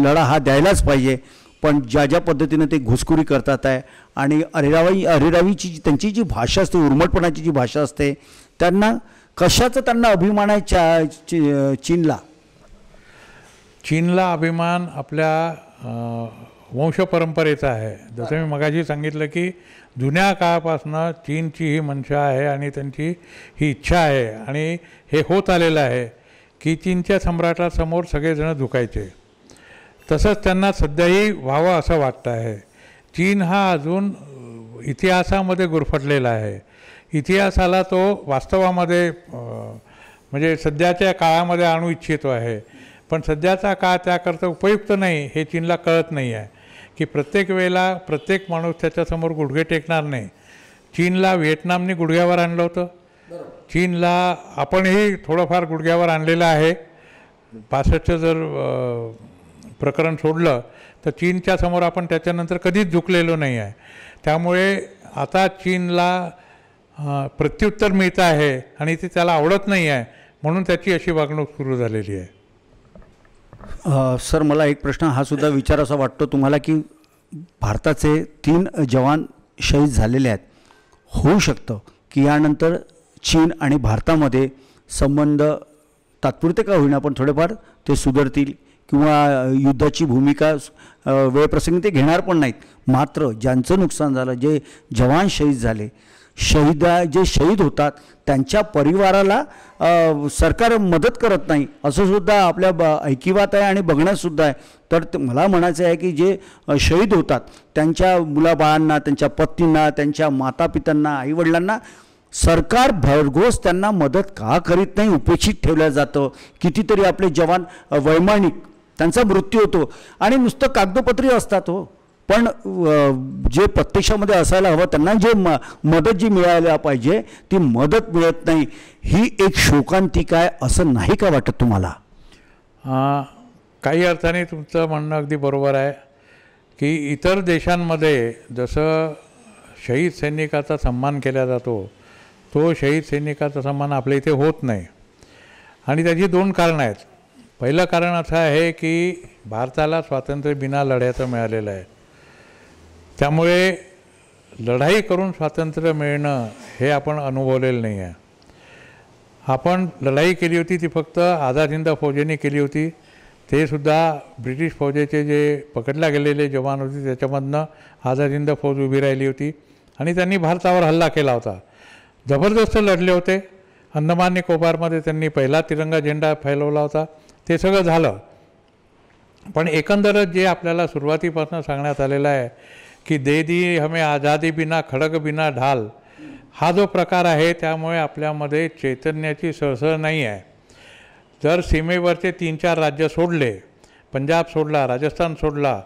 लढा हा द्यायलाच पाहिजे पण ज्या ज्या पद्धतीनं ते घुसखोरी करतात आहे आणि अरेरावी अरेरावीची त्यांची जी भाषा असते उर्मटपणाची जी भाषा असते त्यांना कशाचं त्यांना अभिमान आहे चा चीनला चीनला अभिमान आपल्या वंशपरंपरेचा आहे जसं मी मगाशी सांगितलं की जुन्या काळापासनं चीनची ही मनशा आहे आणि त्यांची ही इच्छा आहे आणि हे होत आलेलं आहे की चीनच्या सम्राटासमोर सगळेजणं झुकायचे तसंच त्यांना सध्याही व्हावं असं वाटतं आहे चीन हा अजून इतिहासामध्ये गुरफटलेला आहे इतिहासाला तो वास्तवामध्ये म्हणजे सध्याच्या काळामध्ये आणू इच्छितो आहे पण सध्याचा काळ त्याकरता उपयुक्त नाही हे चीनला कळत नाही आहे की प्रत्येक वेळेला प्रत्येक माणूस त्याच्यासमोर गुडघे टेकणार नाही चीनला व्हिएटनामने गुडघ्यावर आणलं होतं चीनला आपणही थोडंफार गुडघ्यावर आणलेलं आहे पासष्टचं जर प्रकरण सोडलं तर चीनच्या समोर आपण त्याच्यानंतर कधीच झुकलेलो नाही आहे त्यामुळे आता चीनला प्रत्युत्तर मिळतं आहे आणि ते त्याला आवडत नाही आहे म्हणून त्याची अशी वागणूक सुरू झालेली आहे सर मला एक प्रश्न हा सुद्धा विचार असा वाटतो तुम्हाला की भारताचे तीन जवान शहीद झालेले आहेत होऊ शकतं की यानंतर चीन आणि भारतामध्ये संबंध तात्पुरते का होईना पण थोडेफार ते सुधारतील किंवा युद्धाची भूमिका वेळप्रसंगी ते घेणार पण नाहीत मात्र ज्यांचं नुकसान झालं जे जवान शहीद झाले शहीदा जे शहीद होतात त्यांच्या परिवाराला सरकार मदत करत नाही असं सुद्धा आपल्या ब ऐकिवात आहे आणि बघण्यातसुद्धा आहे तर मला म्हणायचं आहे की जे शहीद होतात त्यांच्या मुलाबाळांना त्यांच्या पत्नींना त्यांच्या मातापित्यांना आईवडिलांना सरकार भरघोस त्यांना मदत का करीत नाही उपेक्षित ठेवलं जातं कितीतरी आपले जवान वैमानिक त्यांचा मृत्यू होतो आणि नुसतं कागदोपत्री असतात हो पण जे प्रत्यक्षामध्ये असायला हवं त्यांना जे म मदत जी मिळायला पाहिजे ती मदत मिळत नाही ही एक शोकांतिका आहे असं नाही का वाटत तुम्हाला काही अर्थाने तुमचं म्हणणं अगदी बरोबर आहे की इतर देशांमध्ये जसं शहीद सैनिकाचा सन्मान केला जातो तो शहीद सैनिकाचा सन्मान आपल्या इथे होत नाही आणि त्याची दोन कारणं आहेत पहिलं कारण असं आहे की भारताला स्वातंत्र्य बिना लढ्याचं मिळालेलं आहे त्यामुळे लढाई करून स्वातंत्र्य मिळणं हे आपण अनुभवलेलं नाही आहे आपण लढाई केली होती ती फक्त आझाद हिंद फौजेने केली होती ते सुद्धा ब्रिटिश फौजेचे जे पकडल्या गेलेले जवान होते त्याच्यामधनं आझाद हिंद फौज उभी राहिली होती आणि त्यांनी भारतावर हल्ला केला होता जबरदस्त लढले होते अंदमान निकोबारमध्ये त्यांनी पहिला तिरंगा झेंडा फैलवला होता ते सगळं झालं पण एकंदरच जे आपल्याला सुरुवातीपासून सांगण्यात आलेलं आहे की दे दी हमें आझादी बिना खडक बिना ढाल हा जो प्रकार आहे त्यामुळे आपल्यामध्ये चैतन्याची सळसळ नाही आहे जर सीमेवरचे तीन चार राज्य सोडले पंजाब सोडला राजस्थान सोडला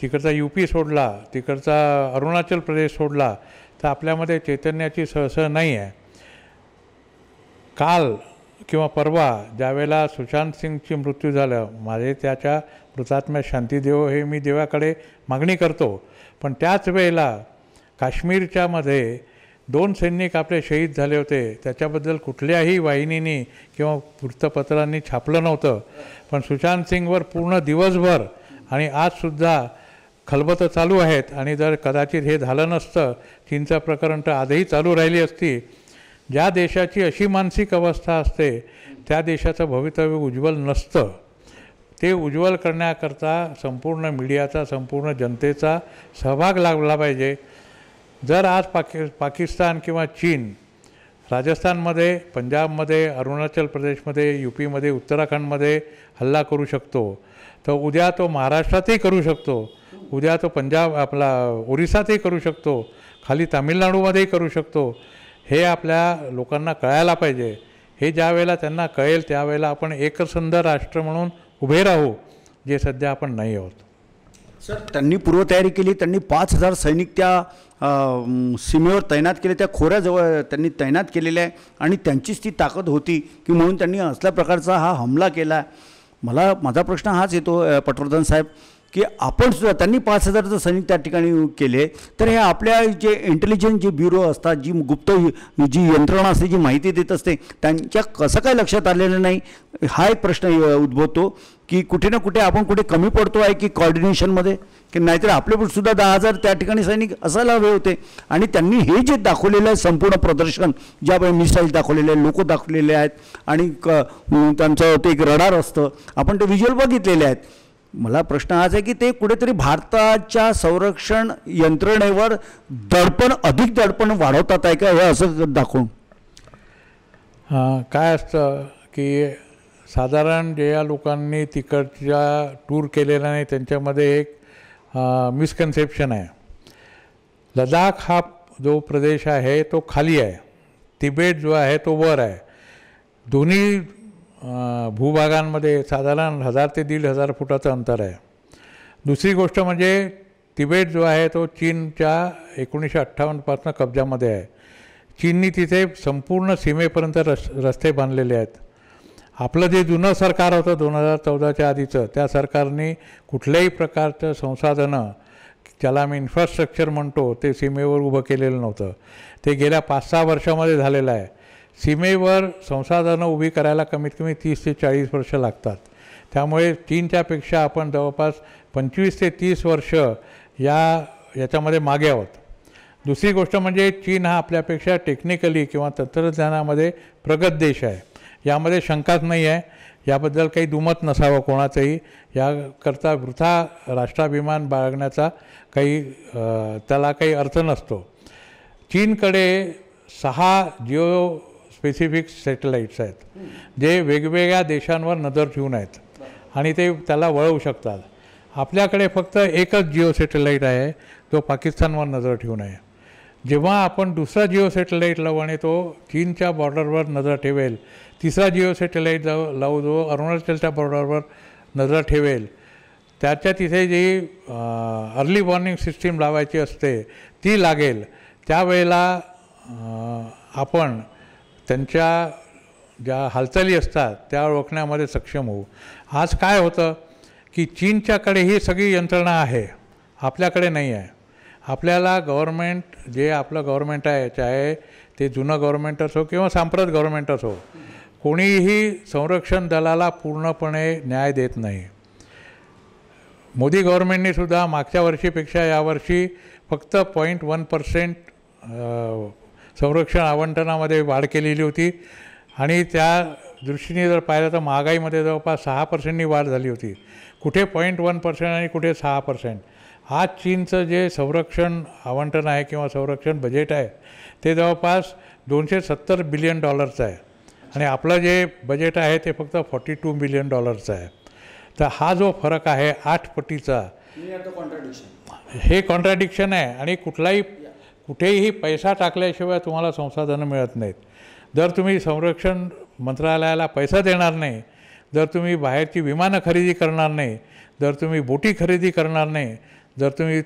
तिकडचा यू पी सोडला तिकडचा अरुणाचल प्रदेश सोडला तर आपल्यामध्ये चैतन्याची सळसळ नाही आहे काल किंवा परवा ज्यावेळेला सुशांत सिंगची मृत्यू झालं माझे त्याच्या मृतात्म्या शांतीदेव हे मी देवाकडे मागणी करतो पण त्याच वेळेला काश्मीरच्यामध्ये दोन सैनिक आपले शहीद झाले होते त्याच्याबद्दल कुठल्याही वाहिनीनी किंवा वृत्तपत्रांनी छापलं नव्हतं पण सुशांत सिंगवर पूर्ण दिवसभर आणि आजसुद्धा खलबतं चालू आहेत आणि जर कदाचित हे झालं नसतं चीनचं प्रकरण तर आजही चालू राहिली असती ज्या देशाची अशी मानसिक अवस्था असते त्या देशाचं भवितव्य उज्ज्वल नसतं ते उज्ज्वल करण्याकरता संपूर्ण मीडियाचा संपूर्ण जनतेचा सहभाग लागला पाहिजे जर आज पाकि पाकिस्तान किंवा चीन राजस्थानमध्ये पंजाबमध्ये अरुणाचल प्रदेशमध्ये यू पीमध्ये उत्तराखंडमध्ये हल्ला करू शकतो तर उद्या तो महाराष्ट्रातही करू शकतो उद्या तो पंजाब आपला ओरिसातही करू शकतो खाली तामिळनाडूमध्येही करू शकतो हे आपल्या लोकांना कळायला पाहिजे हे ज्या वेळेला त्यांना कळेल त्यावेळेला आपण एकसंध राष्ट्र म्हणून उभे राहू जे सध्या आपण नाही आहोत सर त्यांनी पूर्वतयारी केली त्यांनी पाच हजार सैनिक त्या सीमेवर तैनात केले त्या खोऱ्याजवळ त्यांनी तैनात केलेल्या आहे आणि त्यांचीच ती ताकद होती की म्हणून त्यांनी असल्या प्रकारचा हा हमला केला मला माझा प्रश्न हाच येतो पटवर्धन साहेब की आपण सुद्धा त्यांनी पाच हजारचं सैनिक त्या ठिकाणी केले तर हे आपल्या जे इंटेलिजन्स जे ब्युरो असतात जी गुप्त जी यंत्रणा असते जी माहिती देत असते त्यांच्या कसं काय लक्षात आलेलं नाही हा एक प्रश्न उद्भवतो की कुठे ना कुठे आपण कुठे कमी पडतो आहे की कॉर्डिनेशनमध्ये की नाहीतर आपले सुद्धा दहा हजार त्या ठिकाणी सैनिक असायला हवे होते आणि त्यांनी हे जे दाखवलेलं आहे संपूर्ण प्रदर्शन ज्यावेळी मिसाईल दाखवलेले आहेत लोक दाखवलेले आहेत आणि क त्यांचं ते एक रडार असतं आपण ते व्हिज्युअल बघितलेले आहेत मला प्रश्न हाच आहे की ते कुठेतरी भारताच्या संरक्षण यंत्रणेवर दडपण अधिक दडपण वाढवतात आहे का हे असं दाखवून काय असतं की साधारण ज्या लोकांनी तिकडच्या टूर केलेला नाही त्यांच्यामध्ये एक मिसकन्सेप्शन आहे लडाख हा जो प्रदेश आहे तो खाली आहे तिबेट जो आहे तो वर आहे दोन्ही भूभागांमध्ये साधारण हजार ते दीड हजार फुटाचं अंतर आहे दुसरी गोष्ट म्हणजे तिबेट जो आहे तो चीनच्या एकोणीसशे अठ्ठावन्नपासून कब्जामध्ये आहे चीननी तिथे संपूर्ण सीमेपर्यंत रस रस्ते बांधलेले आहेत आपलं जे जुनं सरकार होतं दोन हजार चौदाच्या आधीचं त्या सरकारने कुठल्याही प्रकारचं संसाधनं ज्याला आम्ही इन्फ्रास्ट्रक्चर म्हणतो ते सीमेवर उभं केलेलं नव्हतं ते गेल्या पाच सहा वर्षामध्ये झालेलं आहे सीमेवर संसाधनं उभी करायला कमीत कमी तीस ते चाळीस वर्ष लागतात त्यामुळे चीनच्यापेक्षा आपण जवळपास पंचवीस ते तीस वर्ष या याच्यामध्ये मागे आहोत दुसरी गोष्ट म्हणजे चीन हा आपल्यापेक्षा टेक्निकली किंवा तंत्रज्ञानामध्ये प्रगत देश आहे यामध्ये शंकाच नाही आहे याबद्दल काही दुमत नसावं कोणाचंही याकरता वृथा राष्ट्राभिमान बाळगण्याचा काही त्याला काही अर्थ नसतो चीनकडे सहा जिओ स्पेसिफिक सॅटेलाईट्स आहेत जे वेगवेगळ्या देशांवर नजर ठेवून आहेत आणि ते त्याला वळवू शकतात आपल्याकडे फक्त एकच जिओ सॅटेलाईट आहे तो पाकिस्तानवर नजर ठेवून आहे जेव्हा आपण दुसरा जिओ सॅटेलाईट लावू आणि तो चीनच्या बॉर्डरवर नजर ठेवेल तिसरा जिओ सॅटेलाईट जाऊ लावू जो अरुणाचलच्या बॉर्डरवर नजर ठेवेल त्याच्या तिथे जी अर्ली वॉर्निंग सिस्टीम लावायची असते ती लागेल त्यावेळेला आपण त्यांच्या ज्या हालचाली असतात त्या ओळखण्यामध्ये सक्षम होऊ आज काय होतं की चीनच्याकडे ही सगळी यंत्रणा आहे आपल्याकडे नाही आहे आपल्याला गव्हर्मेंट जे आपलं गव्हर्मेंट आहे चाहे ते जुनं गव्हर्मेंट असो किंवा सांप्रत गव्हर्मेंट असो कोणीही संरक्षण दलाला पूर्णपणे न्याय देत नाही मोदी गव्हर्मेंटने सुद्धा मागच्या वर्षीपेक्षा यावर्षी फक्त पॉईंट वन पर्सेंट संरक्षण आवंटनामध्ये वाढ केलेली होती आणि त्या दृष्टीने जर पाहिलं तर महागाईमध्ये जवळपास सहा पर्सेंटनी वाढ झाली होती कुठे पॉईंट वन पर्सेंट आणि कुठे सहा पर्सेंट आज चीनचं जे संरक्षण आवंटन आहे किंवा संरक्षण बजेट आहे ते जवळपास दोनशे सत्तर बिलियन डॉलरचं आहे आणि आपलं जे बजेट आहे ते फक्त फॉर्टी टू बिलियन डॉलरचं आहे तर हा जो फरक आहे आठ पटीचा हे कॉन्ट्राडिक्शन आहे आणि कुठलाही कुठेही पैसा टाकल्याशिवाय तुम्हाला संसाधनं मिळत नाहीत जर तुम्ही संरक्षण मंत्रालयाला पैसा देणार नाही जर तुम्ही बाहेरची विमानं खरेदी करणार नाही जर तुम्ही बोटी खरेदी करणार नाही जर तुम्ही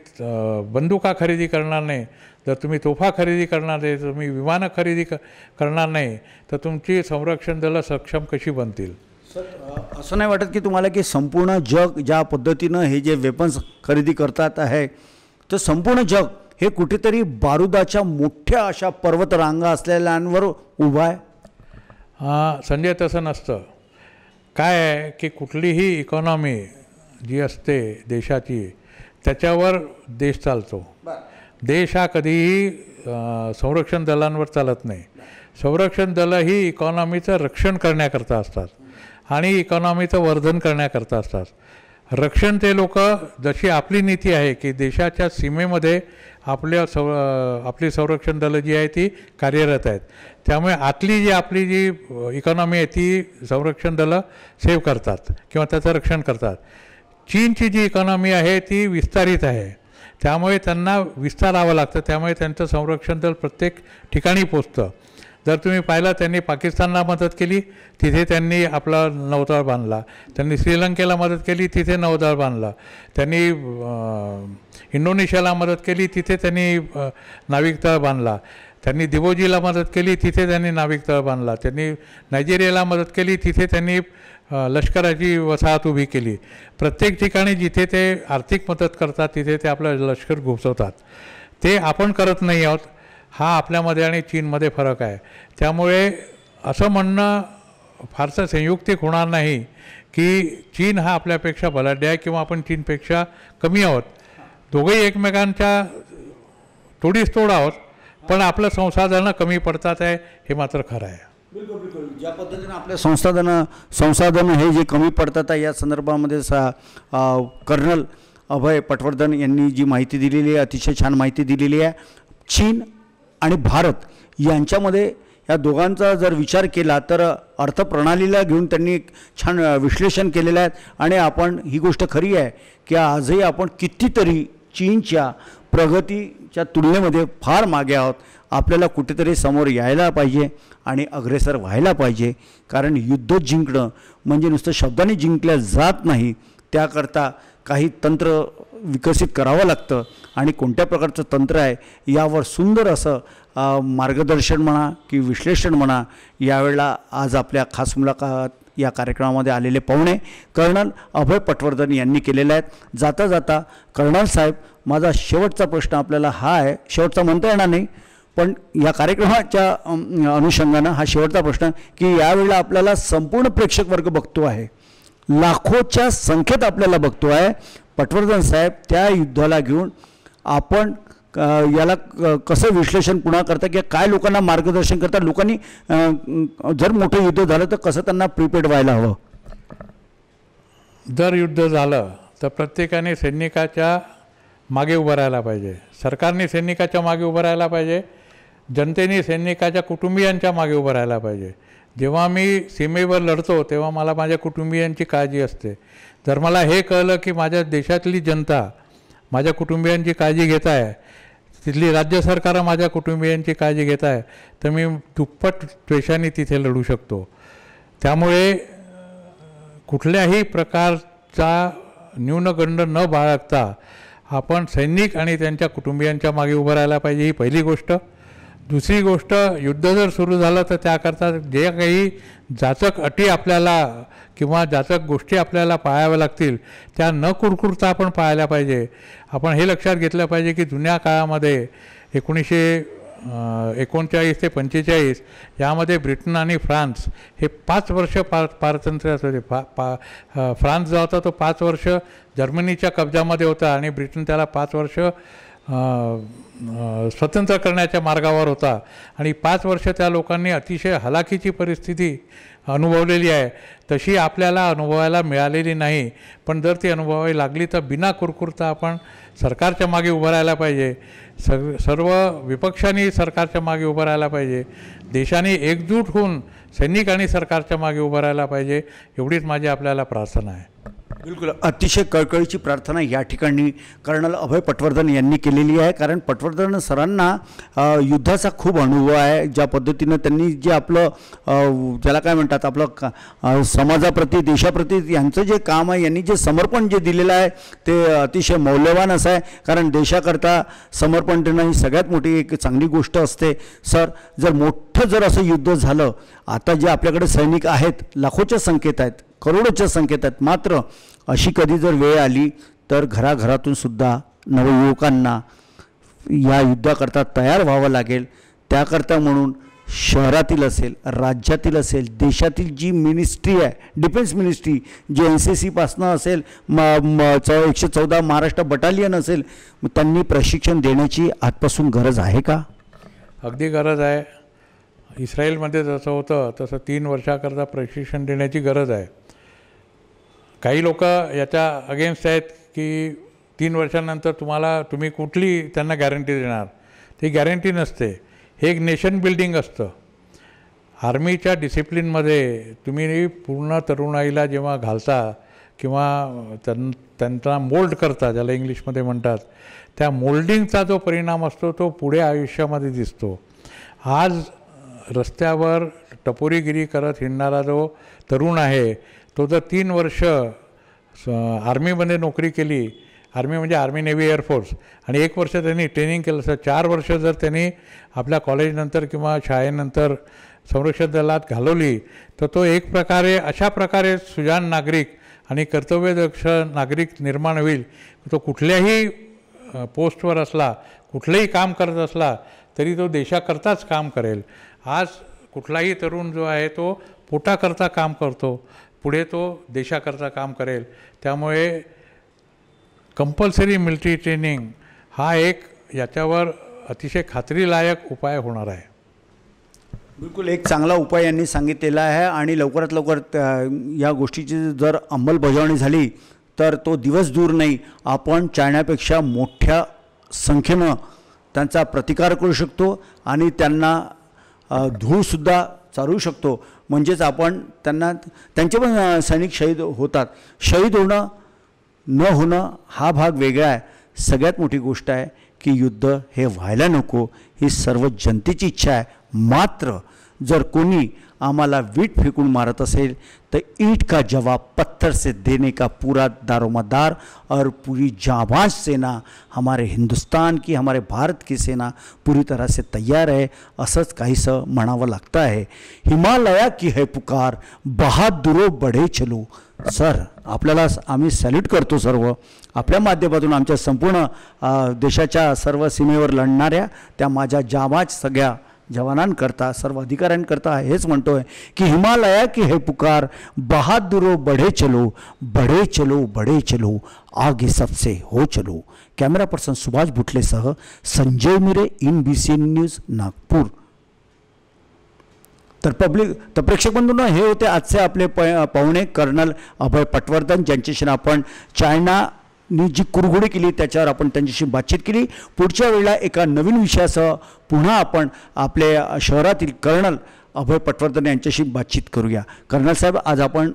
बंदुका खरेदी करणार नाही जर तुम्ही तोफा खरेदी करणार नाही तुम्ही विमानं खरेदी क करणार नाही तर तुमची संरक्षण दलं सक्षम कशी बनतील सर असं नाही वाटत की तुम्हाला की संपूर्ण जग ज्या पद्धतीनं हे जे वेपन्स खरेदी करतात आहे तर संपूर्ण जग हे कुठेतरी बारुदाच्या मोठ्या अशा पर्वतरांगा असलेल्यांवर उभा आहे संजय तसं नसतं काय आहे की कुठलीही इकॉनॉमी जी असते देशाची त्याच्यावर देश चालतो देश हा कधीही संरक्षण दलांवर चालत नाही संरक्षण दलं ही इकॉनॉमीचं रक्षण करण्याकरता असतात आणि इकॉनॉमीचं वर्धन करण्याकरता असतात रक्षण ते लोक जशी आपली नीती आहे की देशाच्या सीमेमध्ये आपल्या सौ आपली संरक्षण दलं जी आहे ती कार्यरत आहेत त्यामुळे आतली जी आपली जी इकॉनॉमी आहे ती संरक्षण दलं सेव्ह करतात किंवा त्याचं रक्षण करतात चीनची जी इकॉनॉमी आहे ती विस्तारित आहे त्यामुळे त्यांना विस्तारावं लागतं त्यामुळे त्यांचं संरक्षण दल प्रत्येक ठिकाणी पोचतं जर तुम्ही पाहिला त्यांनी पाकिस्तानला मदत केली तिथे त्यांनी आपला नौदळ बांधला त्यांनी श्रीलंकेला मदत केली तिथे नौदळ बांधला त्यांनी इंडोनेशियाला मदत केली तिथे त्यांनी नाविक तळ बांधला त्यांनी दिवोजीला मदत केली तिथे त्यांनी नाविक तळ बांधला त्यांनी नायजेरियाला मदत केली तिथे त्यांनी लष्कराची वसाहत उभी केली प्रत्येक ठिकाणी जिथे ते आर्थिक मदत करतात तिथे ते आपलं लष्कर घुसवतात ते आपण करत नाही आहोत हा आपल्यामध्ये आणि चीनमध्ये फरक आहे त्यामुळे असं म्हणणं फारसं संयुक्तिक होणार नाही की चीन हा आपल्यापेक्षा बलाढ्य आहे किंवा आपण चीनपेक्षा कमी आहोत दोघंही एकमेकांच्या तोडीस तोड आहोत पण आपलं संसाधनं कमी पडतात आहे हे मात्र खरं आहे ज्या पद्धतीनं आपल्या संसाधनं संसाधनं हे जे कमी पडतात आहे या संदर्भामध्ये सा कर्नल अभय पटवर्धन यांनी जी माहिती दिलेली आहे अतिशय छान माहिती दिलेली आहे चीन आणि भारत यांच्यामध्ये या दोघांचा जर विचार केला तर अर्थप्रणालीला घेऊन त्यांनी एक छान विश्लेषण केलेलं आहे आणि आपण ही गोष्ट खरी आहे की आजही आपण कितीतरी चीनच्या प्रगतीच्या तुलनेमध्ये फार मागे आहोत आपल्याला कुठेतरी समोर यायला पाहिजे आणि अग्रेसर व्हायला पाहिजे कारण युद्ध जिंकणं म्हणजे नुसतं शब्दाने जिंकल्या जात नाही त्याकरता काही तंत्र विकसित करावं लागतं आणि कोणत्या प्रकारचं तंत्र आहे यावर सुंदर असं मार्गदर्शन म्हणा की विश्लेषण म्हणा यावेळेला आज आपल्या खास मुलाखत या कार्यक्रमामध्ये आलेले पाहुणे कर्नल अभय पटवर्धन यांनी केलेले आहेत जाता जाता कर्नल साहेब माझा शेवटचा प्रश्न आपल्याला हा आहे शेवटचा म्हणता येणार नाही पण या कार्यक्रमाच्या अनुषंगानं हा शेवटचा प्रश्न की यावेळेला आपल्याला संपूर्ण प्रेक्षक वर्ग बघतो आहे लाखोच्या संख्येत आपल्याला बघतो आहे पटवर्धन साहेब त्या युद्धाला घेऊन आपण याला कसं विश्लेषण पुन्हा करता किंवा काय लोकांना मार्गदर्शन करता लोकांनी जर मोठं युद्ध झालं तर कसं त्यांना प्रिपेड व्हायला हवं जर युद्ध झालं तर प्रत्येकाने सैनिकाच्या मागे उभं राहायला पाहिजे सरकारने सैनिकाच्या मागे उभं राहायला पाहिजे जनतेने सैनिकाच्या कुटुंबियांच्या मागे उभं राहायला पाहिजे जेव्हा मी सीमेवर लढतो तेव्हा मला माझ्या कुटुंबियांची काळजी असते जर मला हे कळलं की माझ्या देशातली जनता माझ्या कुटुंबियांची काळजी घेत आहे तिथली राज्य सरकार माझ्या कुटुंबियांची काळजी घेत आहे तर मी दुप्पट पेशाने तिथे लढू शकतो त्यामुळे कुठल्याही प्रकारचा न्यूनगंड न बाळगता आपण सैनिक आणि त्यांच्या कुटुंबियांच्या मागे उभं राहायला पाहिजे ही पहिली गोष्ट दुसरी गोष्ट युद्ध जर सुरू झालं तर त्याकरता जे काही जाचक अटी आपल्याला किंवा जाचक गोष्टी आपल्याला पाळाव्या लागतील त्या न कुरकुरता आपण पाळायला पाहिजे आपण हे लक्षात घेतलं पाहिजे की जुन्या काळामध्ये एकोणीसशे एकोणचाळीस ते पंचेचाळीस यामध्ये ब्रिटन आणि फ्रान्स हे पाच वर्ष पार पारतंत्र्यात होते पा पा फ्रान्स जो होता तो पाच वर्ष जर्मनीच्या कब्जामध्ये होता आणि ब्रिटन त्याला पाच वर्ष स्वतंत्र करण्याच्या मार्गावर होता आणि पाच वर्ष त्या लोकांनी अतिशय हलाखीची परिस्थिती अनुभवलेली आहे तशी आपल्याला अनुभवायला मिळालेली नाही पण जर ती अनुभवावी लागली तर बिना कुरकुरता आपण सरकारच्या मागे उभं राहायला पाहिजे सर्व सर्व विपक्षांनी सरकारच्या मागे उभं राहायला पाहिजे देशाने एकजूट होऊन सैनिक आणि सरकारच्या मागे उभं राहायला पाहिजे एवढीच माझी आपल्याला प्रार्थना आहे बिलकुल अतिशय कळकळीची प्रार्थना या ठिकाणी कर्नल अभय पटवर्धन यांनी केलेली आहे कारण पटवर्धन सरांना युद्धाचा खूप अनुभव आहे ज्या पद्धतीनं त्यांनी जे आपलं ज्याला काय म्हणतात आपलं का समाजाप्रती देशाप्रती यांचं जे काम आहे यांनी जे समर्पण जे दिलेलं आहे ते अतिशय मौल्यवान असं आहे कारण देशाकरता समर्पण देणं ही सगळ्यात मोठी एक चांगली गोष्ट असते सर जर मोठं जर असं युद्ध झालं आता जे आपल्याकडे सैनिक आहेत लाखोच्या संख्येत आहेत करोडोच्या संख्येत आहेत मात्र अशी कधी जर वेळ आली तर घराघरातून सुद्धा नवयुवकांना या युद्धाकरता तयार व्हावं लागेल त्याकरता म्हणून शहरातील असेल राज्यातील असेल देशातील जी मिनिस्ट्री आहे डिफेन्स मिनिस्ट्री जी एन सी सीपासनं असेल म चौ एकशे चौदा महाराष्ट्र बटालियन असेल त्यांनी प्रशिक्षण देण्याची आजपासून गरज आहे का अगदी गरज आहे इस्रायलमध्ये जसं होतं तसं तीन वर्षाकरता प्रशिक्षण देण्याची गरज आहे काही लोक याच्या अगेन्स्ट आहेत की तीन वर्षानंतर तुम्हाला तुम्ही कुठली त्यांना गॅरंटी देणार ती गॅरंटी नसते हे एक नेशन बिल्डिंग असतं आर्मीच्या डिसिप्लिनमध्ये तुम्ही पूर्ण तरुणाईला जेव्हा घालता किंवा त्यां त्यांचा मोल्ड करता ज्याला इंग्लिशमध्ये म्हणतात त्या मोल्डिंगचा जो परिणाम असतो तो पुढे आयुष्यामध्ये दिसतो आज रस्त्यावर टपोरीगिरी करत हिंडणारा जो तरुण आहे तो जर तीन वर्ष आर्मीमध्ये नोकरी केली आर्मी म्हणजे आर्मी नेव्ही एअरफोर्स आणि एक वर्ष त्यांनी ट्रेनिंग केलं असं चार वर्ष जर त्यांनी आपल्या कॉलेजनंतर किंवा शाळेनंतर संरक्षण दलात घालवली तर तो एक प्रकारे अशा प्रकारे सुजान नागरिक आणि कर्तव्यदक्ष नागरिक निर्माण होईल तो कुठल्याही पोस्टवर असला कुठलंही काम करत असला तरी तो देशाकरताच काम करेल आज कुठलाही तरुण जो आहे तो पोटाकरता काम करतो पुढे तो देशाकरता काम करेल त्यामुळे कंपल्सरी मिलिटरी ट्रेनिंग हा एक याच्यावर अतिशय खात्रीलायक उपाय होणार आहे बिलकुल एक चांगला उपाय यांनी सांगितलेला आहे आणि लवकरात लवकर या गोष्टीची जर अंमलबजावणी झाली तर तो दिवस दूर नाही आपण चायनापेक्षा मोठ्या संख्येनं त्यांचा प्रतिकार करू शकतो आणि त्यांना धूळसुद्धा चालू शकतो म्हणजेच आपण त्यांना त्यांचे पण सैनिक शहीद होतात शहीद होणं न होणं हा भाग वेगळा आहे सगळ्यात मोठी गोष्ट आहे की युद्ध हे व्हायला नको ही सर्व जनतेची इच्छा आहे मात्र जर कोणी आम्हाला वीट फेकून मारत असेल तर ईट का जवाब पत्थर से देने का पूरा दारोमदार और पूरी जाबाज सेना हमारे हिंदुस्तान की हमारे भारत की सेना पूरी तरह से तैयार आहे असंच काहीसं म्हणावं लागतं आहे हिमालया की है पुकार बहादुरो बढे चलो सर आपल्याला आम्ही सॅल्यूट करतो सर्व आपल्या माध्यमातून आमच्या संपूर्ण देशाच्या सर्व सीमेवर लढणाऱ्या त्या माझ्या जाबाज सगळ्या जवानांकरता सर्व अधिकाऱ्यांकरता हेच म्हणतो आहे की हिमालया की हे पुकार बहादुरो बढे चलो बढे चलो बढे चलो आगे सबसे हो चलो कॅमेरा पर्सन सुभाष सह Sanjay Mire in B C news Nagpur तर पब्लिक तर प्रेक्षक बंधु हे होते आजचे आपले प पाहुणे कर्नल अभय पटवर्धन ज्यांच्याशी आपण चायना नी जी कुरघोडी केली त्याच्यावर आपण त्यांच्याशी बातचीत केली पुढच्या वेळेला एका नवीन विषयासह पुन्हा आपण आपल्या शहरातील कर्नल अभय पटवर्धन यांच्याशी बातचीत करूया कर्नल साहेब आज आपण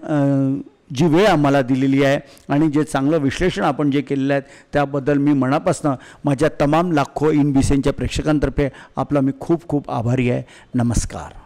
जी वेळ आम्हाला दिलेली आहे आणि जे चांगलं विश्लेषण आपण जे केलेलं आहे त्याबद्दल मी मनापासनं माझ्या तमाम लाखो इन बिसेनच्या प्रेक्षकांतर्फे आपला मी खूप खूप आभारी आहे नमस्कार